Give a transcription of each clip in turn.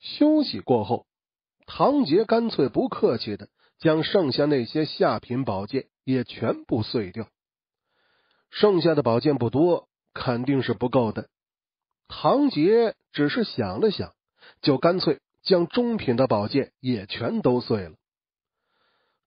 休息过后，唐杰干脆不客气的将剩下那些下品宝剑也全部碎掉。剩下的宝剑不多，肯定是不够的。唐杰只是想了想，就干脆将中品的宝剑也全都碎了。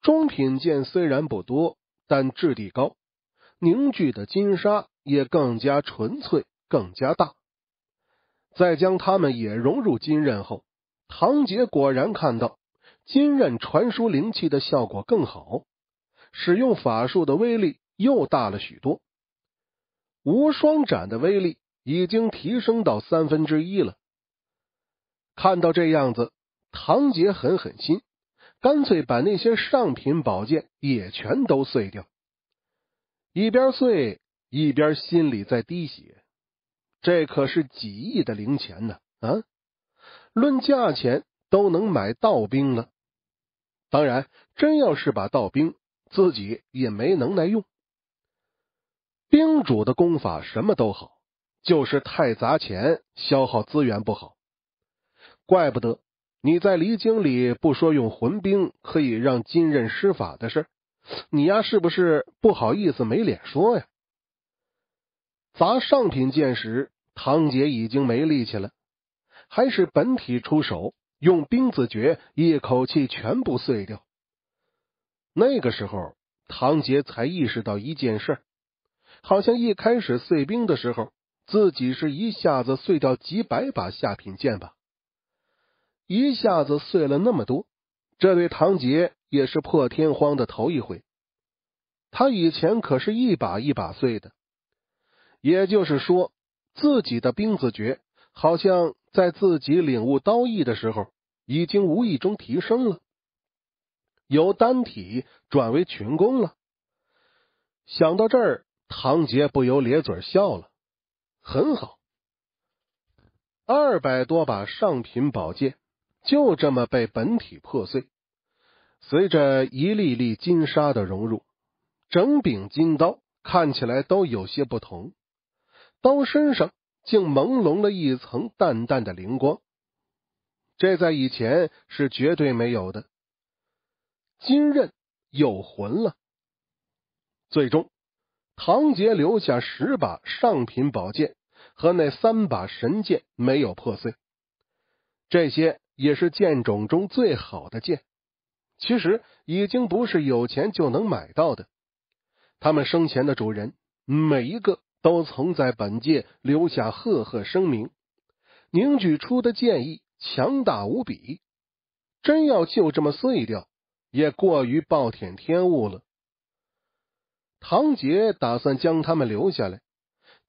中品剑虽然不多，但质地高，凝聚的金沙也更加纯粹，更加大。在将他们也融入金刃后，唐杰果然看到金刃传输灵气的效果更好，使用法术的威力又大了许多。无双斩的威力已经提升到三分之一了。看到这样子，唐杰狠狠心，干脆把那些上品宝剑也全都碎掉，一边碎一边心里在滴血。这可是几亿的零钱呢！啊，论价钱都能买道兵了。当然，真要是把道兵自己也没能耐用。兵主的功法什么都好，就是太砸钱，消耗资源不好。怪不得你在离京里不说用魂兵可以让金刃施法的事，你呀是不是不好意思、没脸说呀？砸上品剑时唐杰已经没力气了，还是本体出手，用冰字诀一口气全部碎掉。那个时候，唐杰才意识到一件事：，好像一开始碎冰的时候，自己是一下子碎掉几百把下品剑吧？一下子碎了那么多，这对唐杰也是破天荒的头一回。他以前可是一把一把碎的，也就是说。自己的兵字诀好像在自己领悟刀意的时候，已经无意中提升了，由单体转为群攻了。想到这儿，唐杰不由咧嘴笑了。很好，二百多把上品宝剑就这么被本体破碎，随着一粒粒金沙的融入，整柄金刀看起来都有些不同。刀身上竟朦胧了一层淡淡的灵光，这在以前是绝对没有的。金刃有魂了。最终，唐杰留下十把上品宝剑和那三把神剑没有破碎，这些也是剑种中最好的剑。其实，已经不是有钱就能买到的。他们生前的主人，每一个。都曾在本届留下赫赫声名，凝聚出的剑意强大无比。真要就这么碎掉，也过于暴殄天物了。唐杰打算将他们留下来，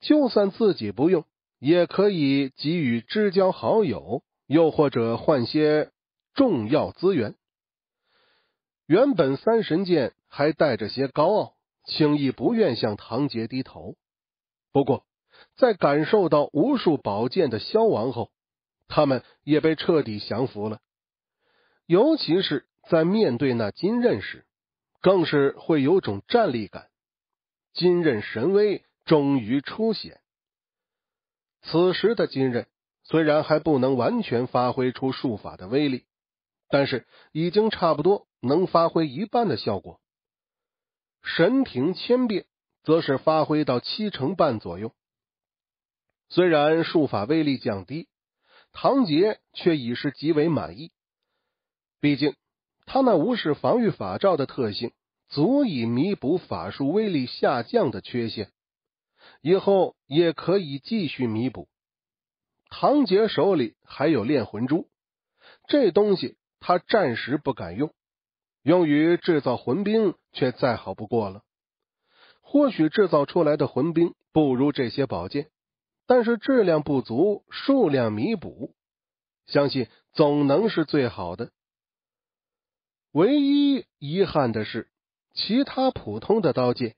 就算自己不用，也可以给予知交好友，又或者换些重要资源。原本三神剑还带着些高傲，轻易不愿向唐杰低头。不过，在感受到无数宝剑的消亡后，他们也被彻底降服了。尤其是在面对那金刃时，更是会有种战力感。金刃神威终于出现。此时的金刃虽然还不能完全发挥出术法的威力，但是已经差不多能发挥一半的效果。神庭千变。则是发挥到七成半左右，虽然术法威力降低，唐杰却已是极为满意。毕竟他那无视防御法罩的特性，足以弥补法术威力下降的缺陷。以后也可以继续弥补。唐杰手里还有炼魂珠，这东西他暂时不敢用，用于制造魂兵却再好不过了。或许制造出来的魂兵不如这些宝剑，但是质量不足，数量弥补，相信总能是最好的。唯一遗憾的是，其他普通的刀剑，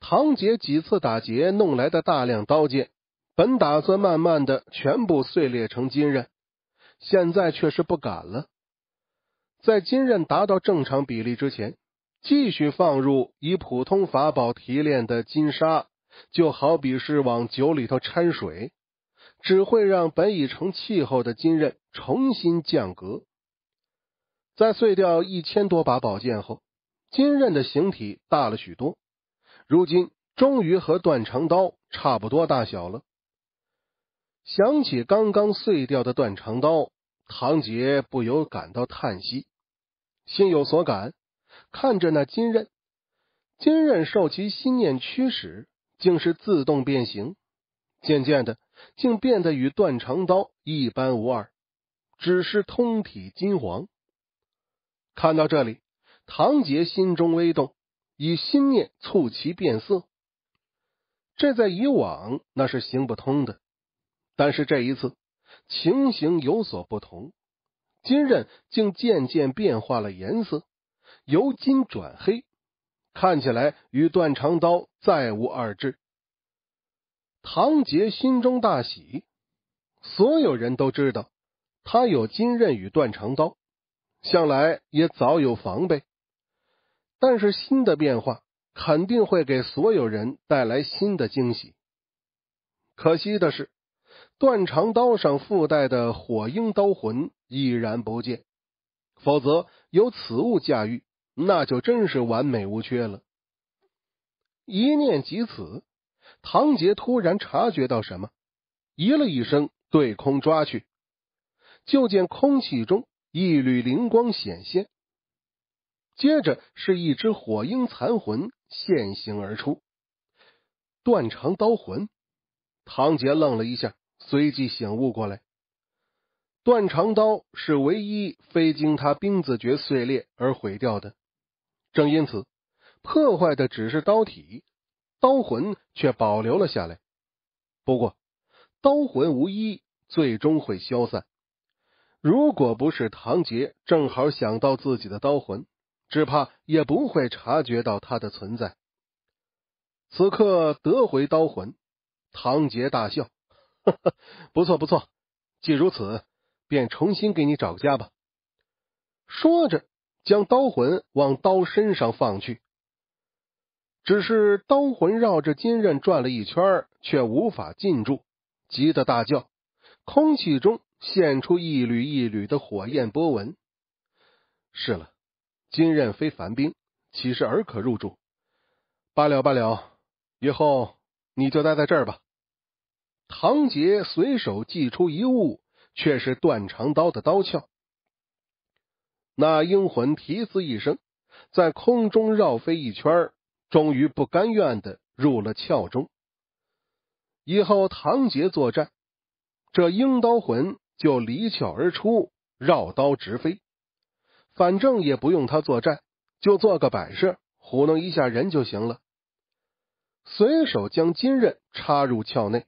唐杰几次打劫弄来的大量刀剑，本打算慢慢的全部碎裂成金刃，现在却是不敢了。在金刃达到正常比例之前。继续放入以普通法宝提炼的金沙，就好比是往酒里头掺水，只会让本已成气候的金刃重新降格。在碎掉一千多把宝剑后，金刃的形体大了许多，如今终于和断肠刀差不多大小了。想起刚刚碎掉的断肠刀，唐杰不由感到叹息，心有所感。看着那金刃，金刃受其心念驱使，竟是自动变形，渐渐的，竟变得与断肠刀一般无二，只是通体金黄。看到这里，唐杰心中微动，以心念促其变色。这在以往那是行不通的，但是这一次情形有所不同，金刃竟渐渐变化了颜色。由金转黑，看起来与断肠刀再无二致。唐杰心中大喜，所有人都知道他有金刃与断肠刀，向来也早有防备。但是新的变化肯定会给所有人带来新的惊喜。可惜的是，断肠刀上附带的火鹰刀魂已然不见，否则有此物驾驭。那就真是完美无缺了。一念及此，唐杰突然察觉到什么，咦了一声，对空抓去，就见空气中一缕灵光显现，接着是一只火鹰残魂现形而出。断肠刀魂，唐杰愣了一下，随即醒悟过来：断肠刀是唯一非经他冰字诀碎裂而毁掉的。正因此，破坏的只是刀体，刀魂却保留了下来。不过，刀魂无一最终会消散。如果不是唐杰正好想到自己的刀魂，只怕也不会察觉到它的存在。此刻得回刀魂，唐杰大笑：“不错不错，既如此，便重新给你找个家吧。”说着。将刀魂往刀身上放去，只是刀魂绕着金刃转了一圈，却无法禁住，急得大叫。空气中现出一缕一缕的火焰波纹。是了，金刃非凡兵，岂是尔可入住？罢了罢了，以后你就待在这儿吧。唐杰随手祭出一物，却是断肠刀的刀鞘。那英魂提嘶一声，在空中绕飞一圈，终于不甘愿的入了鞘中。以后唐杰作战，这鹰刀魂就离鞘而出，绕刀直飞。反正也不用他作战，就做个摆设，糊弄一下人就行了。随手将金刃插入鞘内，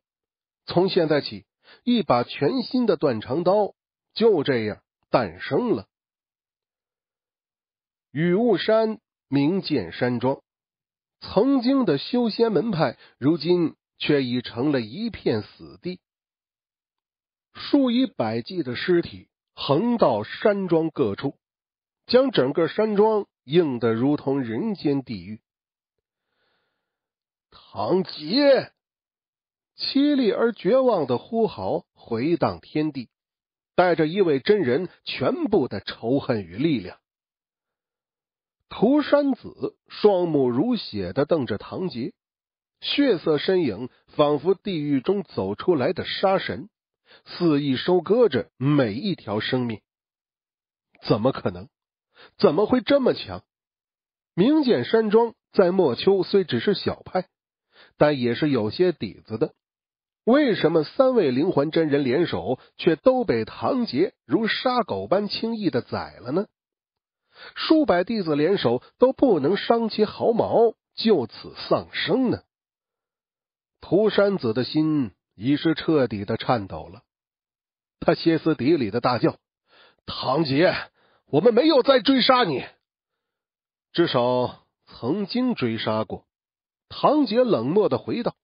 从现在起，一把全新的断肠刀就这样诞生了。雨雾山名剑山庄，曾经的修仙门派，如今却已成了一片死地。数以百计的尸体横到山庄各处，将整个山庄映得如同人间地狱。唐杰凄厉而绝望的呼号回荡天地，带着一位真人全部的仇恨与力量。涂山子双目如血的瞪着唐杰，血色身影仿佛地狱中走出来的杀神，肆意收割着每一条生命。怎么可能？怎么会这么强？名剑山庄在莫秋虽只是小派，但也是有些底子的。为什么三位灵环真人联手，却都被唐杰如杀狗般轻易的宰了呢？数百弟子联手都不能伤其毫毛，就此丧生呢？涂山子的心已是彻底的颤抖了，他歇斯底里的大叫：“唐杰，我们没有再追杀你，至少曾经追杀过。”唐杰冷漠的回道，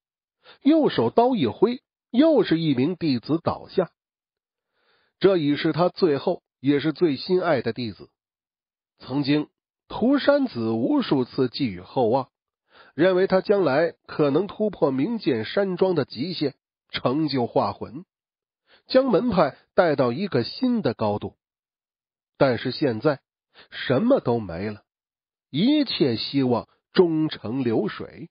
右手刀一挥，又是一名弟子倒下，这已是他最后也是最心爱的弟子。曾经，涂山子无数次寄予厚望，认为他将来可能突破名剑山庄的极限，成就画魂，将门派带到一个新的高度。但是现在，什么都没了，一切希望终成流水。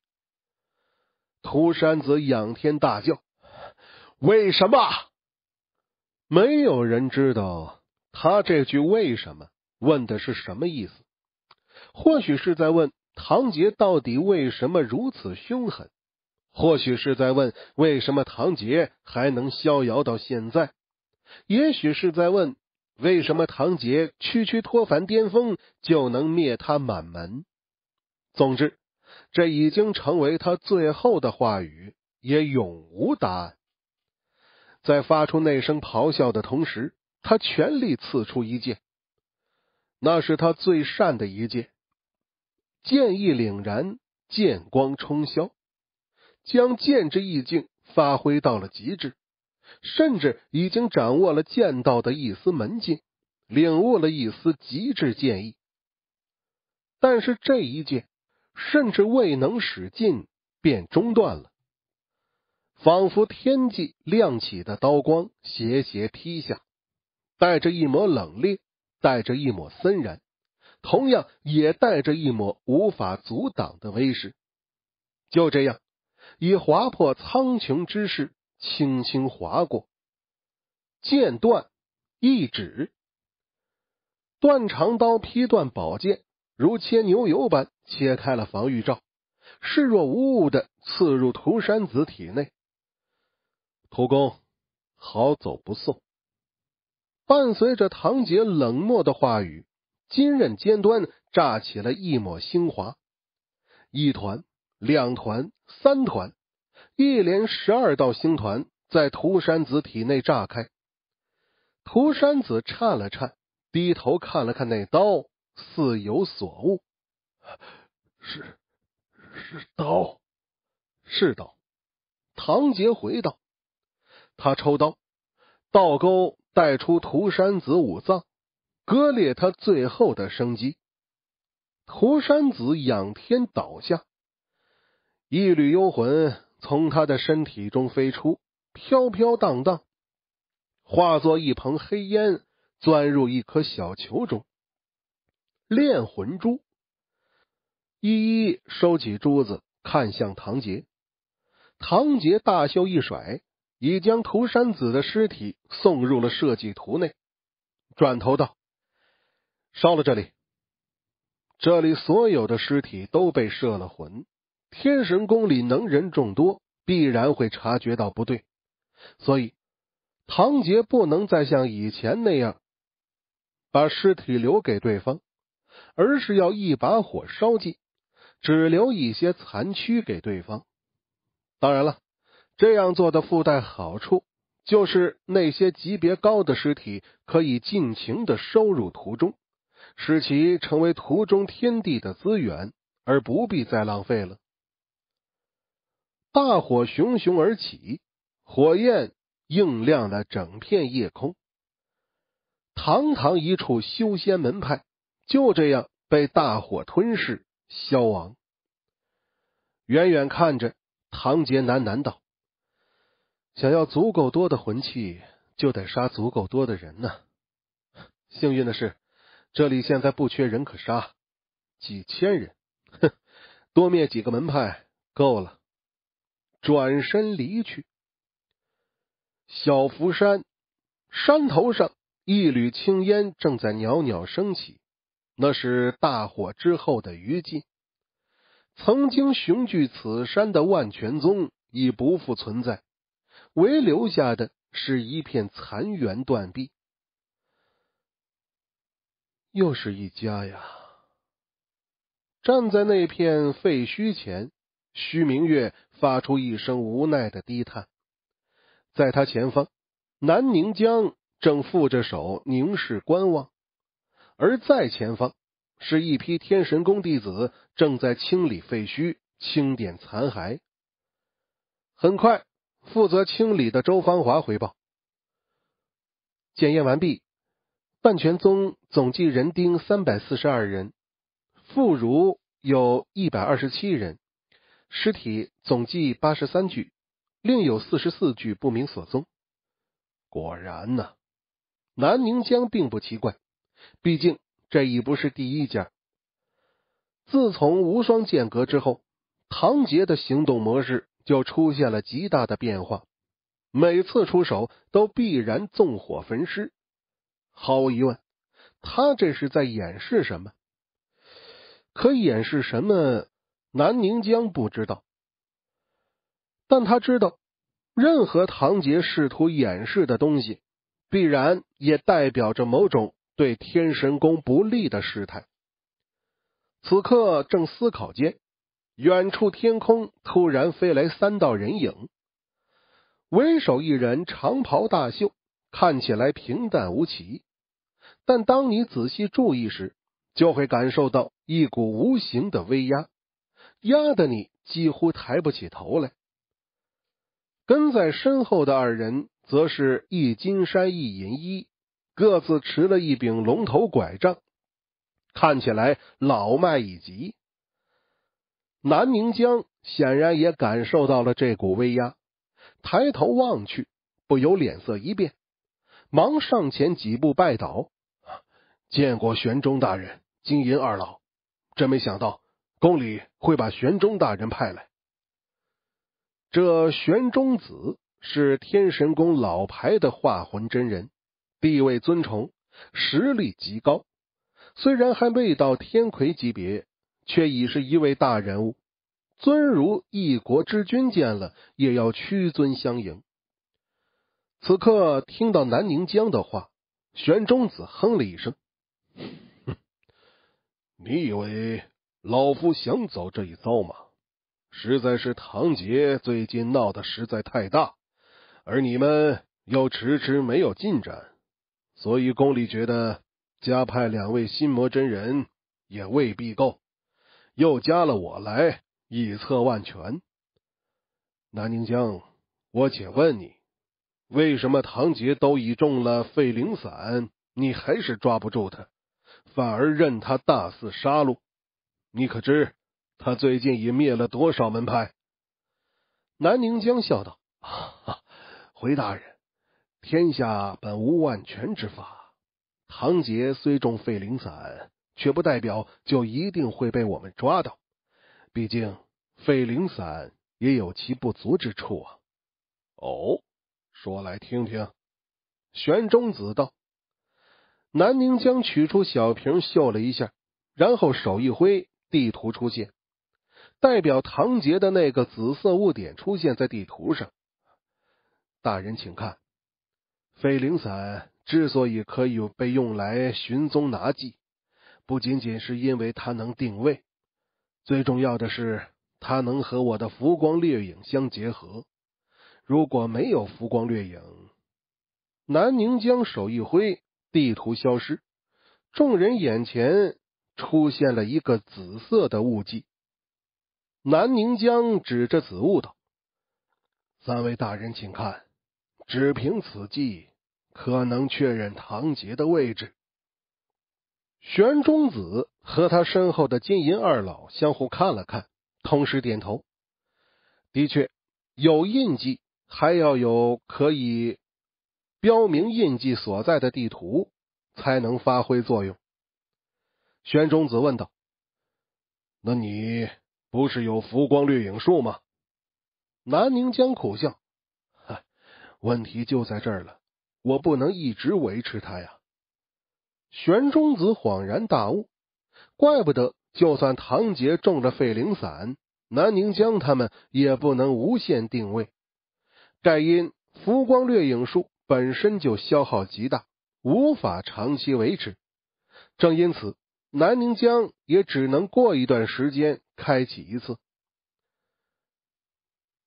涂山子仰天大叫：“为什么？”没有人知道他这句“为什么”。问的是什么意思？或许是在问唐杰到底为什么如此凶狠？或许是在问为什么唐杰还能逍遥到现在？也许是在问为什么唐杰区区托凡巅峰就能灭他满门？总之，这已经成为他最后的话语，也永无答案。在发出那声咆哮的同时，他全力刺出一剑。那是他最善的一剑，剑意凛然，剑光冲霄，将剑之意境发挥到了极致，甚至已经掌握了剑道的一丝门径，领悟了一丝极致剑意。但是这一剑，甚至未能使尽，便中断了，仿佛天际亮起的刀光，斜斜劈下，带着一抹冷冽。带着一抹森然，同样也带着一抹无法阻挡的威势。就这样，以划破苍穹之势轻轻划过，剑断一指，断肠刀劈断宝剑，如切牛油般切开了防御罩，视若无物的刺入涂山子体内。涂公，好走不送。伴随着唐杰冷漠的话语，金刃尖端炸起了一抹星华，一团、两团、三团，一连十二道星团在涂山子体内炸开。涂山子颤了颤，低头看了看那刀，似有所悟：“是，是刀，是刀。”唐杰回道：“他抽刀，倒钩。”带出涂山子五脏，割裂他最后的生机。涂山子仰天倒下，一缕幽魂从他的身体中飞出，飘飘荡荡，化作一蓬黑烟，钻入一颗小球中。炼魂珠，一一收起珠子，看向唐杰。唐杰大袖一甩。已将涂山子的尸体送入了设计图内，转头道：“烧了这里，这里所有的尸体都被摄了魂。天神宫里能人众多，必然会察觉到不对，所以唐杰不能再像以前那样把尸体留给对方，而是要一把火烧尽，只留一些残躯给对方。当然了。”这样做的附带好处，就是那些级别高的尸体可以尽情的收入途中，使其成为途中天地的资源，而不必再浪费了。大火熊熊而起，火焰映亮了整片夜空。堂堂一处修仙门派，就这样被大火吞噬消亡。远远看着，唐杰喃喃道。想要足够多的魂器，就得杀足够多的人呢。幸运的是，这里现在不缺人可杀，几千人，哼，多灭几个门派够了。转身离去，小福山山头上一缕青烟正在袅袅升起，那是大火之后的余烬。曾经雄踞此山的万全宗已不复存在。唯留下的是一片残垣断壁，又是一家呀！站在那片废墟前，徐明月发出一声无奈的低叹。在他前方，南宁江正负着手凝视观望，而在前方是一批天神宫弟子正在清理废墟、清点残骸。很快。负责清理的周芳华回报：检验完毕，半全宗总计人丁三百四十二人，妇孺有一百二十七人，尸体总计八十三具，另有四十四具不明所踪。果然呢，南宁江并不奇怪，毕竟这已不是第一家。自从无双剑阁之后，唐杰的行动模式。就出现了极大的变化，每次出手都必然纵火焚尸。毫无疑问，他这是在掩饰什么？可掩饰什么？南宁江不知道，但他知道，任何唐杰试图掩饰的东西，必然也代表着某种对天神宫不利的事态。此刻正思考间。远处天空突然飞来三道人影，为首一人长袍大袖，看起来平淡无奇，但当你仔细注意时，就会感受到一股无形的威压，压得你几乎抬不起头来。跟在身后的二人，则是一金山一银衣，各自持了一柄龙头拐杖，看起来老迈已极。南明江显然也感受到了这股威压，抬头望去，不由脸色一变，忙上前几步拜倒：“见过玄中大人、金银二老，真没想到宫里会把玄中大人派来。”这玄中子是天神宫老牌的化魂真人，地位尊崇，实力极高，虽然还未到天魁级别。却已是一位大人物，尊如一国之君，见了也要屈尊相迎。此刻听到南宁江的话，玄中子哼了一声：“哼，你以为老夫想走这一遭吗？实在是唐杰最近闹得实在太大，而你们又迟迟没有进展，所以宫里觉得加派两位心魔真人也未必够。”又加了我来，以策万全。南宁江，我且问你，为什么唐杰都已中了废灵散，你还是抓不住他，反而任他大肆杀戮？你可知他最近已灭了多少门派？南宁江笑道：“ 回大人，天下本无万全之法。唐杰虽中废灵散。”却不代表就一定会被我们抓到，毕竟废灵散也有其不足之处啊。哦，说来听听。玄中子道。南宁江取出小瓶，嗅了一下，然后手一挥，地图出现，代表唐杰的那个紫色物点出现在地图上。大人，请看，费灵散之所以可以被用来寻踪拿迹。不仅仅是因为它能定位，最重要的是它能和我的浮光掠影相结合。如果没有浮光掠影，南宁江手一挥，地图消失，众人眼前出现了一个紫色的雾迹。南宁江指着紫雾道：“三位大人，请看，只凭此计，可能确认唐杰的位置。”玄中子和他身后的金银二老相互看了看，同时点头。的确，有印记，还要有可以标明印记所在的地图，才能发挥作用。玄中子问道：“那你不是有浮光掠影术吗？”南宁江苦笑：“哈，问题就在这儿了，我不能一直维持它呀。”玄中子恍然大悟，怪不得，就算唐杰中了废灵散，南宁江他们也不能无限定位，盖因浮光掠影术本身就消耗极大，无法长期维持。正因此，南宁江也只能过一段时间开启一次。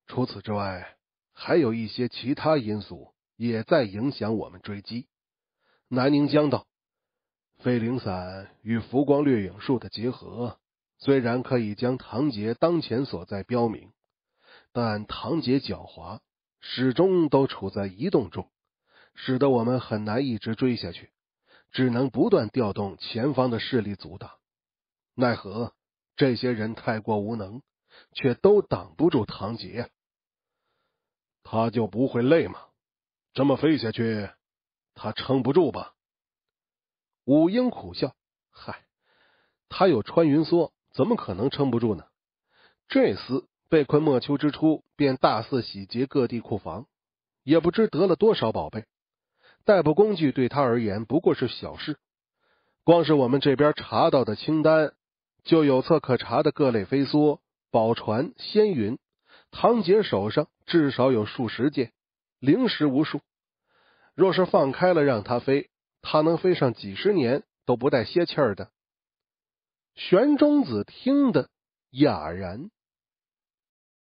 除此之外，还有一些其他因素也在影响我们追击。南宁江道。飞灵伞与浮光掠影术的结合，虽然可以将唐杰当前所在标明，但唐杰狡猾，始终都处在移动中，使得我们很难一直追下去，只能不断调动前方的势力阻挡。奈何这些人太过无能，却都挡不住唐杰。他就不会累吗？这么飞下去，他撑不住吧？武英苦笑：“嗨，他有穿云梭，怎么可能撑不住呢？这厮被困莫丘之初，便大肆洗劫各地库房，也不知得了多少宝贝。代步工具对他而言不过是小事。光是我们这边查到的清单，就有册可查的各类飞梭、宝船、仙云。唐杰手上至少有数十件，零食无数。若是放开了让他飞。”他能飞上几十年都不带歇气儿的。玄中子听得哑然。